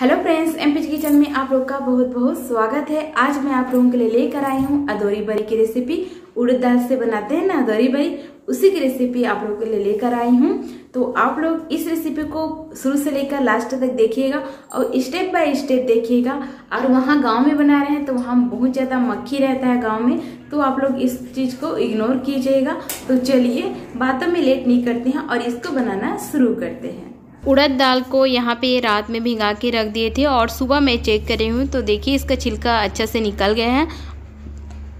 hello friends MPs kitchen में आप लोग का बहुत बहुत स्वागत है आज मैं आप लोगों के लिए लेकर आई हूँ अदौरी बरी की रेसिपी उड़द दाल से बनाते हैं ना अदौरी बरी उसी की रेसिपी आप लोगों के लिए लेकर आई हूँ तो आप लोग इस रेसिपी को शुरू से लेकर लास्ट तक देखिएगा और स्टेप बाय स्टेप देखिएगा और वहाँ गाँव में बना रहे हैं तो वहाँ बहुत ज़्यादा मक्खी रहता है गाँव में तो आप लोग इस चीज़ को इग्नोर कीजिएगा तो चलिए बातों में लेट नहीं करते हैं और इसको बनाना शुरू करते हैं उड़द दाल को यहाँ पे रात में भिगा के रख दिए थे और सुबह मैं चेक करी हूँ तो देखिए इसका छिलका अच्छा से निकल गया है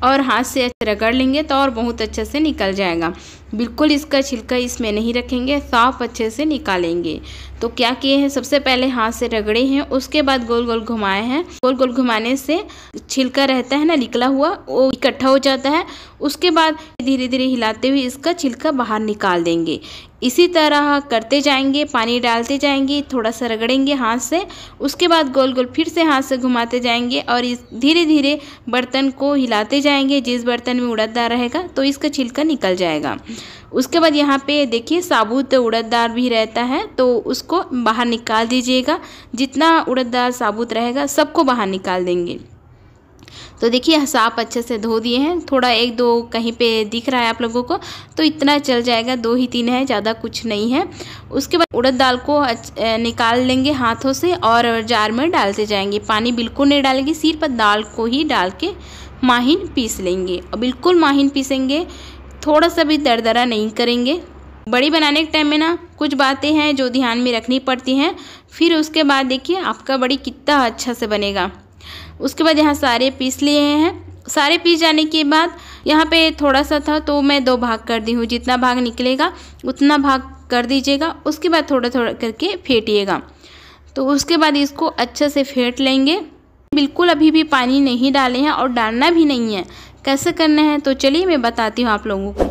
और हाथ से रगड़ लेंगे तो और बहुत अच्छे से निकल जाएगा बिल्कुल इसका छिलका इसमें नहीं रखेंगे साफ अच्छे से निकालेंगे तो क्या किए हैं सबसे पहले हाथ से रगड़े हैं उसके बाद गोल गोल घुमाए हैं गोल गोल घुमाने से छिलका रहता है ना निकला हुआ वो इकट्ठा हो जाता है उसके बाद धीरे धीरे हिलाते हुए इसका छिलका बाहर निकाल देंगे इसी तरह करते जाएंगे पानी डालते जाएंगे थोड़ा सा रगड़ेंगे हाथ से उसके बाद गोल गोल फिर से हाथ से घुमाते जाएंगे और इस धीरे धीरे बर्तन को हिलाते जाएंगे जिस बर्तन में उड़दार रहेगा तो इसका छिलका निकल जाएगा उसके बाद यहाँ पे देखिए साबुत उड़दार भी रहता है तो उसको बाहर निकाल दीजिएगा जितना उड़दार साबुत रहेगा सबको बाहर निकाल देंगे तो देखिए साफ अच्छे से धो दिए हैं थोड़ा एक दो कहीं पे दिख रहा है आप लोगों को तो इतना चल जाएगा दो ही तीन है ज़्यादा कुछ नहीं है उसके बाद उड़द दाल को निकाल लेंगे हाथों से और जार में डालते जाएंगे पानी बिल्कुल नहीं डालेंगे सिर्फ दाल को ही डाल के माहिन पीस लेंगे और बिल्कुल माहिन पीसेंगे थोड़ा सा भी दरदरा नहीं करेंगे बड़ी बनाने के टाइम में ना कुछ बातें हैं जो ध्यान में रखनी पड़ती हैं फिर उसके बाद देखिए आपका बड़ी कितना अच्छा से बनेगा उसके बाद यहाँ सारे पीस लिए हैं सारे पीस जाने के बाद यहाँ पे थोड़ा सा था तो मैं दो भाग कर दी हूँ जितना भाग निकलेगा उतना भाग कर दीजिएगा उसके बाद थोड़ा थोड़ा करके फेंटिएगा तो उसके बाद इसको अच्छे से फेंट लेंगे बिल्कुल अभी भी पानी नहीं डाले हैं और डालना भी नहीं है कैसे करना है तो चलिए मैं बताती हूँ आप लोगों को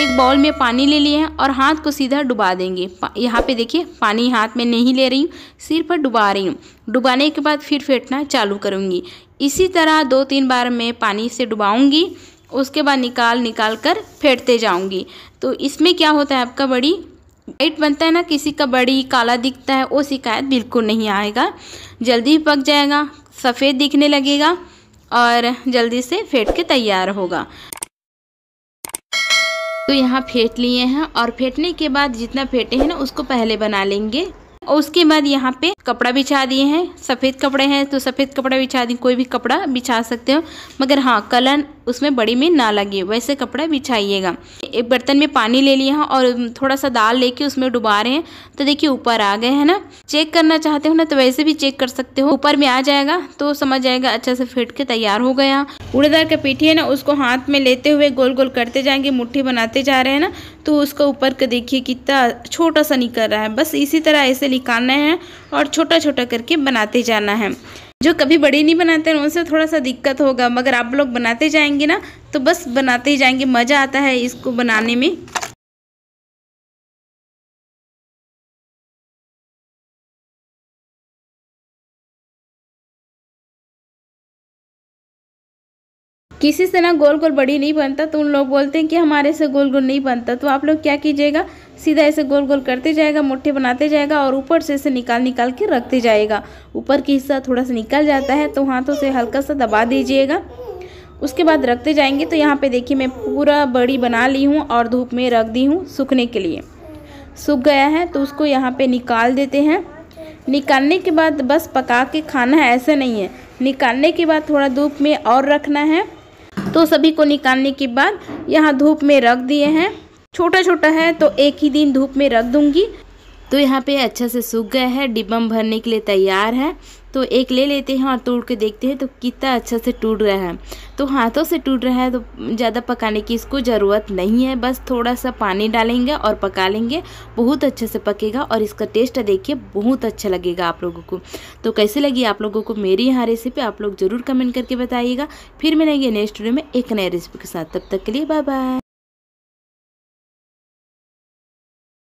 एक बाउल में पानी ले लिए हैं और हाथ को सीधा डुबा देंगे यहाँ पे देखिए पानी हाथ में नहीं ले रही हूँ सिर्फ डुबा रही हूँ डुबाने के बाद फिर फेंटना चालू करूँगी इसी तरह दो तीन बार मैं पानी से डुबाऊँगी उसके बाद निकाल निकाल कर फेंटते जाऊँगी तो इसमें क्या होता है आपका बड़ी वाइट बनता है ना किसी का बड़ी काला दिखता है वो शिकायत बिल्कुल नहीं आएगा जल्दी पक जाएगा सफ़ेद दिखने लगेगा और जल्दी से फेंट के तैयार होगा तो यहाँ फेंट लिए हैं और फेंटने के बाद जितना फेंटे हैं ना उसको पहले बना लेंगे और उसके बाद यहाँ पे कपड़ा बिछा दिए हैं सफ़ेद कपड़े हैं तो सफ़ेद कपड़ा बिछा दिए कोई भी कपड़ा बिछा सकते हो मगर हाँ कलर उसमें बड़ी में ना लगे वैसे कपड़ा बिछाइएगा एक बर्तन में पानी ले लिया और थोड़ा सा दाल लेके उसमें डुबा रहे हैं तो देखिए ऊपर आ गए हैं ना चेक करना चाहते हो ना तो वैसे भी चेक कर सकते हो ऊपर में आ जाएगा तो समझ जाएगा अच्छा से फेट के तैयार हो गया उड़ेदार का पीठी है ना उसको हाथ में लेते हुए गोल गोल करते जाएंगे मुठ्ठी बनाते जा रहे हैं ना तो उसका ऊपर का देखिए कितना छोटा सा निकल रहा है बस इसी तरह ऐसे निकालना है और छोटा छोटा करके बनाते जाना है जो कभी बड़े नहीं बनाते हैं उनसे थोड़ा सा दिक्कत होगा मगर आप लोग बनाते जाएंगे ना तो बस बनाते ही जाएंगे मज़ा आता है इसको बनाने में किसी से ना गोल गोल बड़ी नहीं बनता तो उन लोग बोलते हैं कि हमारे से गोल गोल नहीं बनता तो आप लोग क्या कीजिएगा सीधा ऐसे गोल गोल करते जाएगा मुट्ठे बनाते जाएगा और ऊपर से इसे निकाल निकाल के रखते जाएगा ऊपर की हिस्सा थोड़ा सा निकल जाता है तो हाथों से हल्का सा दबा दीजिएगा उसके बाद रखते जाएंगे तो यहाँ पे देखिए मैं पूरा बड़ी बना ली हूँ और धूप में रख दी हूँ सूखने के लिए सूख गया है तो उसको यहाँ पे निकाल देते हैं निकालने के बाद बस पका के खाना है ऐसे नहीं है निकालने के बाद थोड़ा धूप में और रखना है तो सभी को निकालने के बाद यहाँ धूप में रख दिए हैं छोटा छोटा है तो एक ही दिन धूप में रख दूँगी तो यहाँ पे अच्छा से सूख गया है डिब्बा में भरने के लिए तैयार है तो एक ले लेते हैं और तोड़ के देखते हैं तो कितना अच्छा से टूट रहा है तो हाथों से टूट रहा है तो ज़्यादा पकाने की इसको ज़रूरत नहीं है बस थोड़ा सा पानी डालेंगे और पका लेंगे बहुत अच्छे से पकेगा और इसका टेस्ट देखिए बहुत अच्छा लगेगा आप लोगों को तो कैसे लगी आप लोगों को मेरी यहाँ रेसिपी आप लोग ज़रूर कमेंट करके बताइएगा फिर मिलेंगे नेक्स्ट वीडियो में एक नए रेसिपी के साथ तब तक के लिए बाय बाय